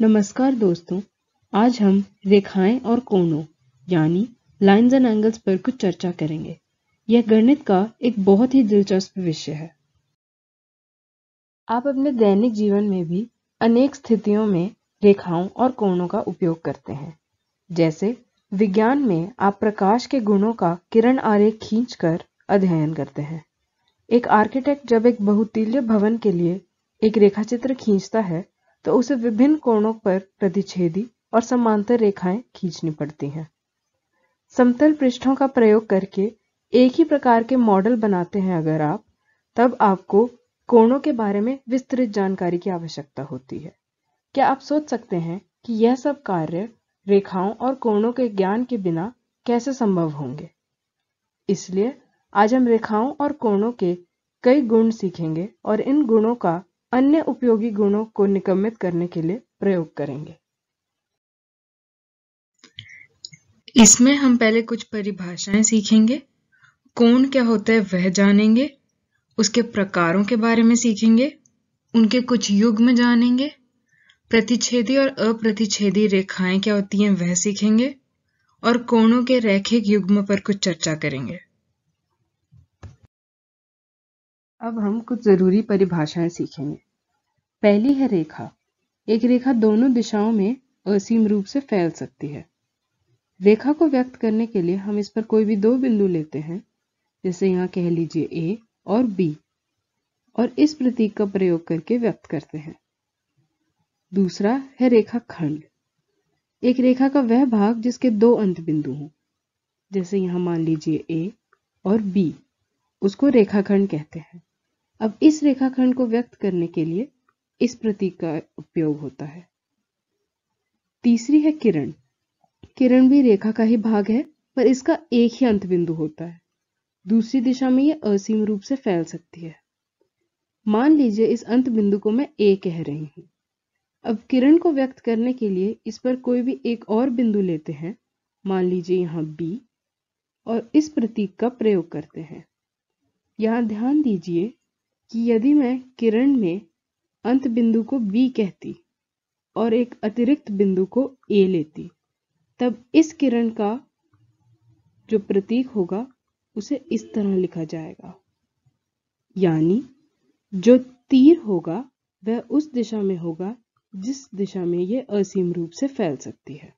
नमस्कार दोस्तों आज हम रेखाएं और कोणों यानी लाइंस एंड एंगल्स पर कुछ चर्चा करेंगे यह गणित का एक बहुत ही दिलचस्प विषय है आप अपने दैनिक जीवन में भी अनेक स्थितियों में रेखाओं और कोणों का उपयोग करते हैं जैसे विज्ञान में आप प्रकाश के गुणों का किरण आरेख खींचकर अध्ययन करते हैं एक आर्किटेक्ट जब एक बहुतील्य भवन के लिए एक रेखाचित्र खींचता है तो उसे विभिन्न कोणों पर प्रतिच्छेदी और समांतर रेखाएं खींचनी पड़ती हैं समतल पृष्ठों का प्रयोग करके एक ही प्रकार के मॉडल बनाते हैं अगर आप तब आपको कोणों के बारे में विस्तृत जानकारी की आवश्यकता होती है क्या आप सोच सकते हैं कि यह सब कार्य रेखाओं और कोणों के ज्ञान के बिना कैसे संभव होंगे इसलिए आज हम रेखाओं और कोणों के कई गुण सीखेंगे और इन गुणों का अन्य उपयोगी गुणों को निगमित करने के लिए प्रयोग करेंगे इसमें हम पहले कुछ परिभाषाएं सीखेंगे कोण क्या होता है वह जानेंगे उसके प्रकारों के बारे में सीखेंगे उनके कुछ में जानेंगे प्रतिच्छेदी और अप्रतिच्छेदी रेखाएं क्या होती हैं वह सीखेंगे और कोणों के रैखिक युग्म पर कुछ चर्चा करेंगे अब हम कुछ जरूरी परिभाषाएं सीखेंगे पहली है रेखा एक रेखा दोनों दिशाओं में असीम रूप से फैल सकती है रेखा को व्यक्त करने के लिए हम इस पर कोई भी दो बिंदु लेते हैं जैसे यहाँ कह लीजिए ए और बी और इस प्रतीक का प्रयोग करके व्यक्त करते हैं दूसरा है रेखा खंड एक रेखा का वह भाग जिसके दो अंत बिंदु हों जैसे यहाँ मान लीजिए ए और बी उसको रेखाखंड कहते हैं अब इस रेखाखंड को व्यक्त करने के लिए इस प्रतीक का उपयोग होता है तीसरी है किरण किरण भी रेखा का ही भाग है पर इसका एक ही अंत बिंदु होता है दूसरी दिशा में यह असीम रूप से फैल सकती है मान लीजिए इस अंत बिंदु को मैं ए कह रही हूं अब किरण को व्यक्त करने के लिए इस पर कोई भी एक और बिंदु लेते हैं मान लीजिए यहाँ बी और इस प्रतीक का प्रयोग करते हैं यहां ध्यान दीजिए कि यदि मैं किरण में अंत बिंदु को B कहती और एक अतिरिक्त बिंदु को A लेती तब इस किरण का जो प्रतीक होगा उसे इस तरह लिखा जाएगा यानी जो तीर होगा वह उस दिशा में होगा जिस दिशा में यह असीम रूप से फैल सकती है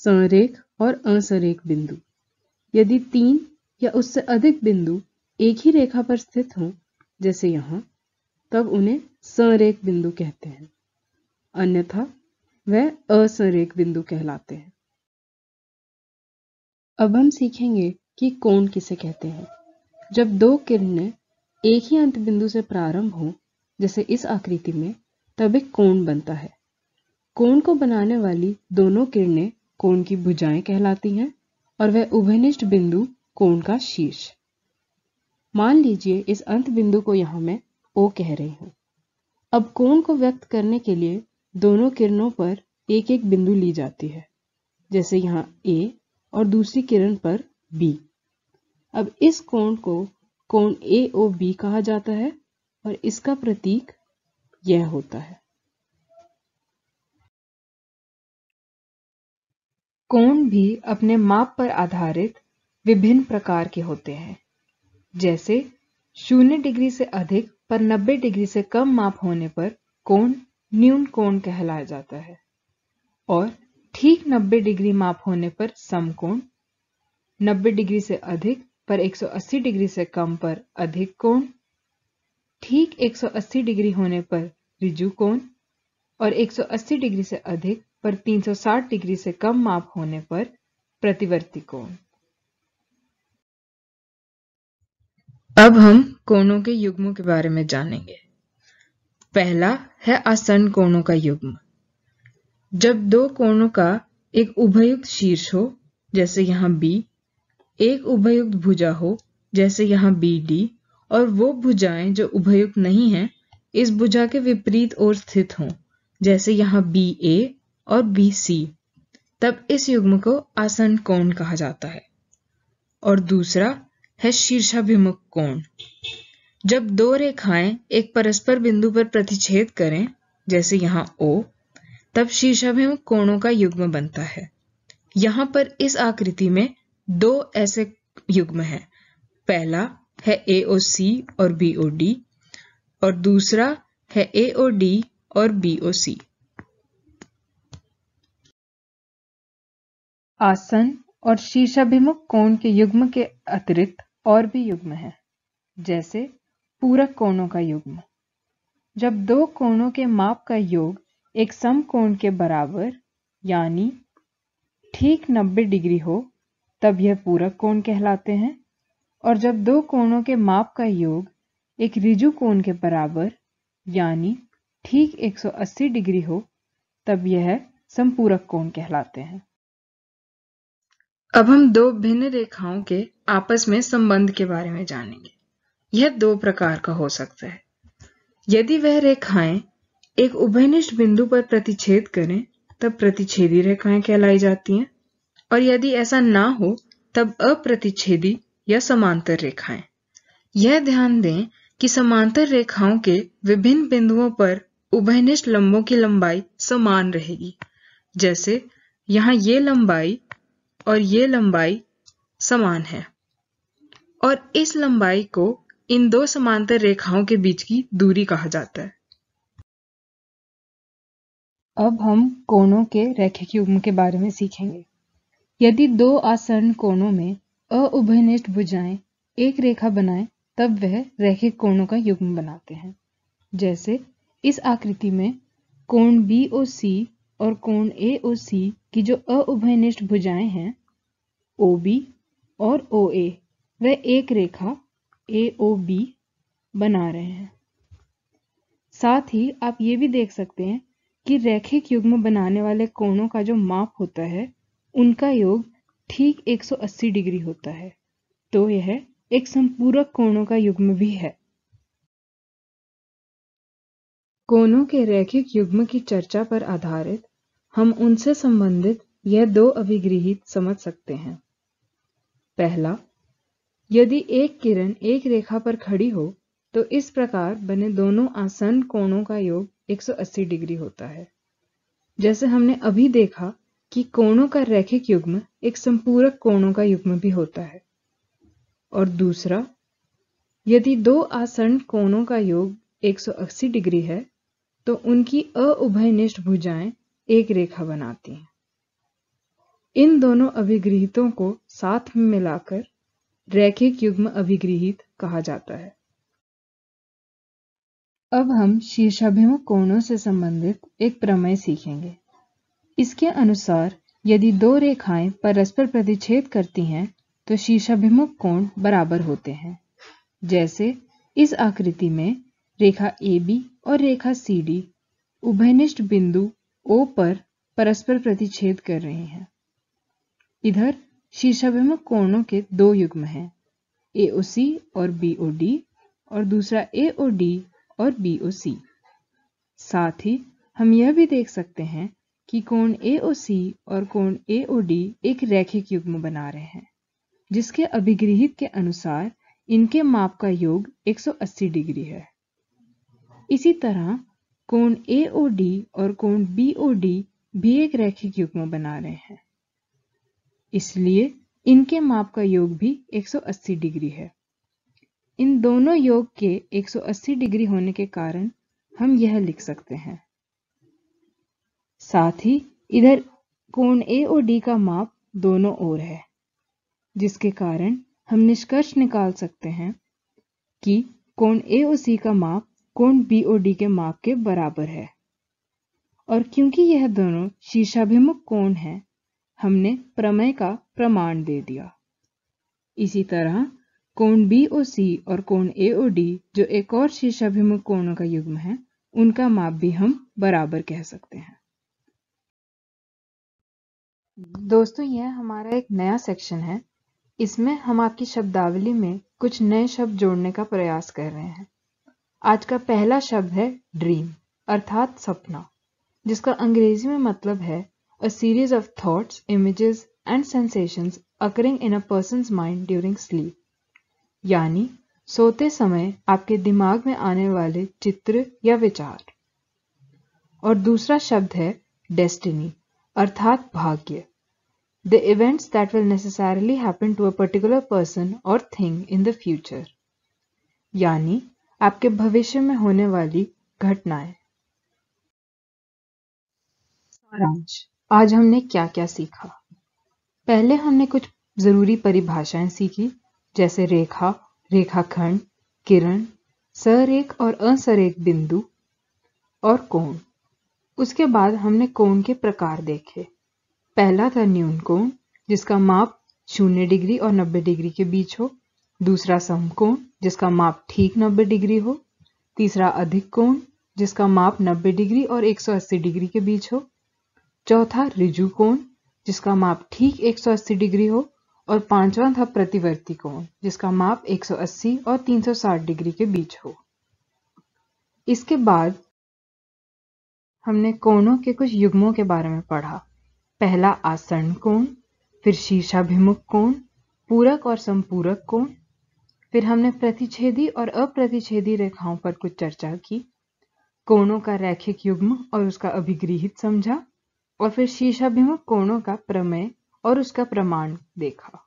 संरेख और असरेख बिंदु यदि तीन या उससे अधिक बिंदु एक ही रेखा पर स्थित हों जैसे यहाँ तब उन्हें संरेख बिंदु कहते हैं अन्यथा वह असंरेख बिंदु कहलाते हैं अब हम सीखेंगे कि कोण किसे कहते हैं जब दो किरणें एक ही अंत बिंदु से प्रारंभ हो जैसे इस आकृति में तब एक कोण बनता है कोण को बनाने वाली दोनों किरणें कोण की भुजाएं कहलाती हैं और वह उभयनिष्ठ बिंदु कोण का शीर्ष मान लीजिए इस अंत बिंदु को यहां मैं ओ कह रही हूं अब कोण को व्यक्त करने के लिए दोनों किरणों पर एक एक बिंदु ली जाती है जैसे यहाँ ए और दूसरी किरण पर बी अब इस कोण को कोण ए ओ बी कहा जाता है और इसका प्रतीक यह होता है कोण भी अपने माप पर आधारित विभिन्न प्रकार के होते हैं जैसे शून्य डिग्री से अधिक पर 90 डिग्री से कम माप होने पर कोण न्यून कोण कहलाया जाता है और ठीक 90 डिग्री माप होने पर समकोण 90 डिग्री से अधिक पर 180 डिग्री से कम पर अधिक कोण ठीक 180 डिग्री होने पर रिजु कोण और 180 डिग्री से अधिक पर 360 डिग्री से कम माप होने पर प्रतिवर्ती कोण अब हम कोणों के युग्मों के बारे में जानेंगे पहला है आसन कोणों का युग्म जब दो कोणों का एक उभयुक्त शीर्ष हो जैसे यहाँ B, एक उभयुक्त भुजा हो जैसे यहाँ BD और वो भुजाएं जो उभयुक्त नहीं हैं इस भुजा के विपरीत ओर स्थित हों जैसे यहाँ BA और BC तब इस युग्म को आसन कोण कहा जाता है और दूसरा है शीर्षाभिमुख कोण जब दो रेखाएं एक परस्पर बिंदु पर प्रतिच्छेद करें जैसे यहां ओ तब शीर्षाभिमुख कोणों का युग्म बनता है यहां पर इस आकृति में दो ऐसे युग्म हैं पहला है ए ओ सी और बी ओ डी और दूसरा है ए ओ डी और बी ओ सी आसन और शीर्षाभिमुख कोण के युग्म के अतिरिक्त और भी युग्म हैं, जैसे पूरक कोणों का युग्म जब दो कोणों के माप का योग एक सम कोण के बराबर यानी ठीक 90 डिग्री हो तब यह पूरक कोण कहलाते हैं और जब दो कोणों के माप का योग एक रिजु कोण के बराबर यानी ठीक 180 डिग्री हो तब यह समपूरक कोण कहलाते हैं अब हम दो भिन्न रेखाओं के आपस में संबंध के बारे में जानेंगे यह दो प्रकार का हो सकता है यदि वह रेखाएं एक उभयनिष्ठ बिंदु पर प्रतिच्छेद करें तब प्रतिच्छेदी रेखाएं कहलाई जाती हैं और यदि ऐसा ना हो तब अप्रतिच्छेदी या समांतर रेखाएं यह ध्यान दें कि समांतर रेखाओं के विभिन्न बिंदुओं पर उभयनिष्ठ लंबों की लंबाई समान रहेगी जैसे यहां ये लंबाई और ये लंबाई समान है और इस लंबाई को इन दो समांतर रेखाओं के बीच की दूरी कहा जाता है अब हम कोणों के रेखीय युग्म के बारे में सीखेंगे यदि दो आसन्न कोणों में अउभनिष्ठ भुजाएं एक रेखा बनाएं तब वह रैखिक कोणों का युग्म बनाते हैं जैसे इस आकृति में कोण बी ओ सी और कोण ए ओ सी की जो अउभनिष्ठ भुजाएं हैं ओ बी और ओ ए वह एक रेखा ए ओ बी बना रहे हैं साथ ही आप ये भी देख सकते हैं कि रैखिक युग्म बनाने वाले कोणों का जो माप होता है उनका योग ठीक 180 डिग्री होता है तो यह एक संपूरक कोणों का युग्म भी है कोणों के रैखिक युग्म की चर्चा पर आधारित हम उनसे संबंधित यह दो अभिगृहित समझ सकते हैं पहला यदि एक किरण एक रेखा पर खड़ी हो तो इस प्रकार बने दोनों आसन कोणों का योग 180 डिग्री होता है जैसे हमने अभी देखा कि कोणों का रैखिक युग्म एक संपूरक कोणों का युग्म भी होता है और दूसरा यदि दो आसन कोणों का योग 180 डिग्री है तो उनकी अउभयनिष्ठ भुजाएं एक रेखा बनाती हैं इन दोनों अभिगृहीतों को साथ में मिलाकर रैखिक युग्म अभिगृहित कहा जाता है अब हम शीर्षाभिमुख कोणों से संबंधित एक प्रमेय सीखेंगे इसके अनुसार यदि दो रेखाएं परस्पर प्रतिच्छेद करती हैं तो शीर्षाभिमुख कोण बराबर होते हैं जैसे इस आकृति में रेखा ए बी और रेखा सी डी उभयनिष्ठ बिंदु ओ पर परस्पर प्रतिच्छेद कर रहे हैं इधर शीर्षाभिमुख कोणों के दो युग्म हैं AOC और BOD और दूसरा AOD और BOC साथ ही हम यह भी देख सकते हैं कि कोण AOC और कोण AOD एक रैखिक युग्म बना रहे हैं जिसके अभिग्रहित के अनुसार इनके माप का योग 180 डिग्री है इसी तरह कोण AOD और कोण BOD भी एक रैखिक युग्म बना रहे हैं इसलिए इनके माप का योग भी 180 डिग्री है इन दोनों योग के 180 डिग्री होने के कारण हम यह लिख सकते हैं साथ ही इधर कोण ए और डी का माप दोनों ओर है जिसके कारण हम निष्कर्ष निकाल सकते हैं कि कोण ए और सी का माप कोण बी और डी के माप के बराबर है और क्योंकि यह दोनों शीर्षाभिमुख कोण हैं हमने प्रमेय का प्रमाण दे दिया इसी तरह कोण बी ओ सी और कोण ए ओ डी जो एक और शीर्षाभिमुख कोणों का युग्म है उनका माप भी हम बराबर कह सकते हैं दोस्तों यह हमारा एक नया सेक्शन है इसमें हम आपकी शब्दावली में कुछ नए शब्द जोड़ने का प्रयास कर रहे हैं आज का पहला शब्द है ड्रीम अर्थात सपना जिसका अंग्रेजी में मतलब है a series of thoughts, images, and sensations occurring in a person's mind during sleep. यानी सोते समय आपके दिमाग में आने वाले चित्र या विचार और दूसरा शब्द है डेस्टिनी अर्थात भाग्य the events that will necessarily happen to a particular person और थिंग इन द फ्यूचर यानी आपके भविष्य में होने वाली घटनाएं सारांश आज हमने क्या क्या सीखा पहले हमने कुछ ज़रूरी परिभाषाएं सीखी जैसे रेखा रेखाखंड किरण सरेख और असरेख बिंदु और कोण उसके बाद हमने कोण के प्रकार देखे पहला था न्यून कोण जिसका माप शून्य डिग्री और नब्बे डिग्री के बीच हो दूसरा समकोण जिसका माप ठीक नब्बे डिग्री हो तीसरा अधिक कोण जिसका माप 90 डिग्री और 180 डिग्री के बीच हो चौथा रिजु कोण जिसका माप ठीक 180 डिग्री हो और पांचवा था प्रतिवर्ती कोण जिसका माप 180 और 360 डिग्री के बीच हो इसके बाद हमने कोणों के कुछ युग्मों के बारे में पढ़ा पहला आसन कोण फिर शीर्षाभिमुख कोण पूरक और संपूरक कोण फिर हमने प्रतिच्छेदी और अप्रतिच्छेदी रेखाओं पर कुछ चर्चा की कोणों का रैखिक युग्म और उसका अभिगृहित समझा और फिर शीशाभिमुख कोणों का प्रमेय और उसका प्रमाण देखा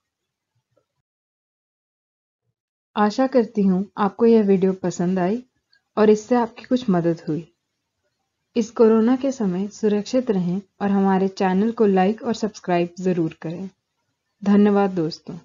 आशा करती हूं आपको यह वीडियो पसंद आई और इससे आपकी कुछ मदद हुई इस कोरोना के समय सुरक्षित रहें और हमारे चैनल को लाइक और सब्सक्राइब ज़रूर करें धन्यवाद दोस्तों